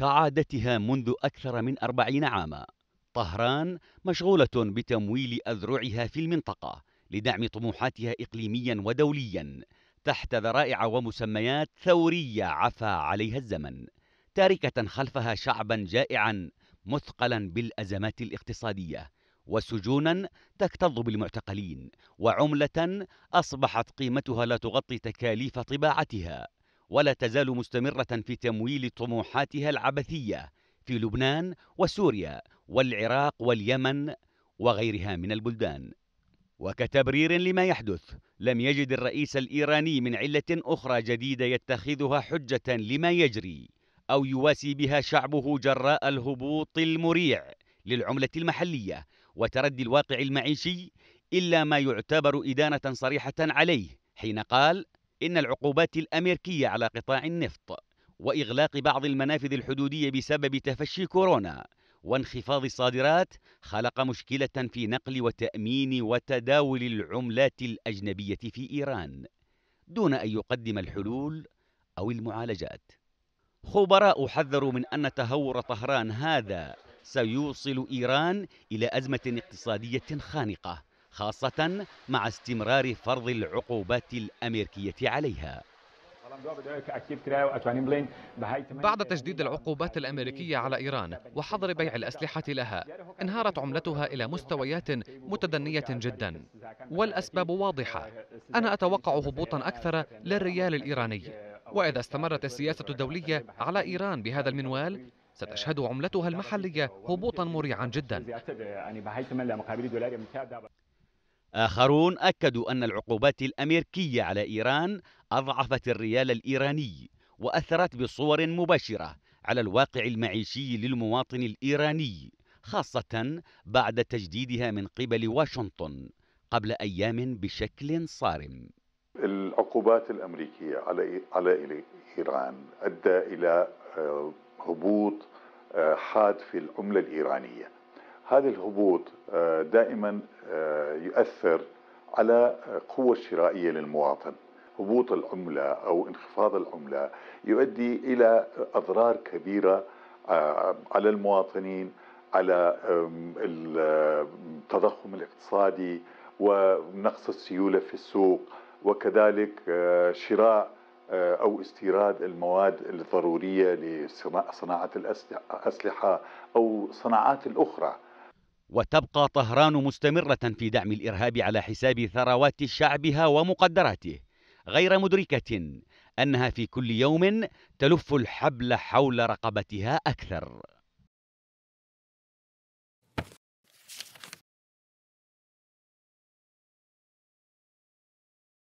كعادتها منذ أكثر من أربعين عاما طهران مشغولة بتمويل أذرعها في المنطقة لدعم طموحاتها إقليميا ودوليا تحت ذرائع ومسميات ثورية عفى عليها الزمن تاركة خلفها شعبا جائعا مثقلا بالأزمات الاقتصادية وسجونا تكتظ بالمعتقلين وعملة أصبحت قيمتها لا تغطي تكاليف طباعتها ولا تزال مستمرة في تمويل طموحاتها العبثية في لبنان وسوريا والعراق واليمن وغيرها من البلدان وكتبرير لما يحدث لم يجد الرئيس الإيراني من علة أخرى جديدة يتخذها حجة لما يجري أو يواسي بها شعبه جراء الهبوط المريع للعملة المحلية وتردي الواقع المعيشي إلا ما يعتبر إدانة صريحة عليه حين قال إن العقوبات الأمريكية على قطاع النفط وإغلاق بعض المنافذ الحدودية بسبب تفشي كورونا وانخفاض الصادرات خلق مشكلة في نقل وتأمين وتداول العملات الأجنبية في إيران دون أن يقدم الحلول أو المعالجات خبراء حذروا من أن تهور طهران هذا سيوصل إيران إلى أزمة اقتصادية خانقة خاصة مع استمرار فرض العقوبات الأمريكية عليها بعد تجديد العقوبات الأمريكية على إيران وحظر بيع الأسلحة لها انهارت عملتها إلى مستويات متدنية جدا والأسباب واضحة أنا أتوقع هبوطا أكثر للريال الإيراني وإذا استمرت السياسة الدولية على إيران بهذا المنوال ستشهد عملتها المحلية هبوطا مريعا جدا آخرون أكدوا أن العقوبات الأمريكية على إيران أضعفت الريال الإيراني وأثرت بصور مباشرة على الواقع المعيشي للمواطن الإيراني خاصة بعد تجديدها من قبل واشنطن قبل أيام بشكل صارم العقوبات الأمريكية على على إيران أدى إلى آه، هبوط آه، حاد في العملة الإيرانية هذا الهبوط آه، دائما آه، يؤثر على آه، قوة الشرائية للمواطن هبوط العملة أو انخفاض العملة يؤدي إلى أضرار كبيرة على المواطنين على التضخم الاقتصادي ونقص السيولة في السوق وكذلك شراء أو استيراد المواد الضرورية لصناعة الأسلحة أو صناعات الأخرى وتبقى طهران مستمرة في دعم الإرهاب على حساب ثروات شعبها ومقدراته غير مدركة أنها في كل يوم تلف الحبل حول رقبتها أكثر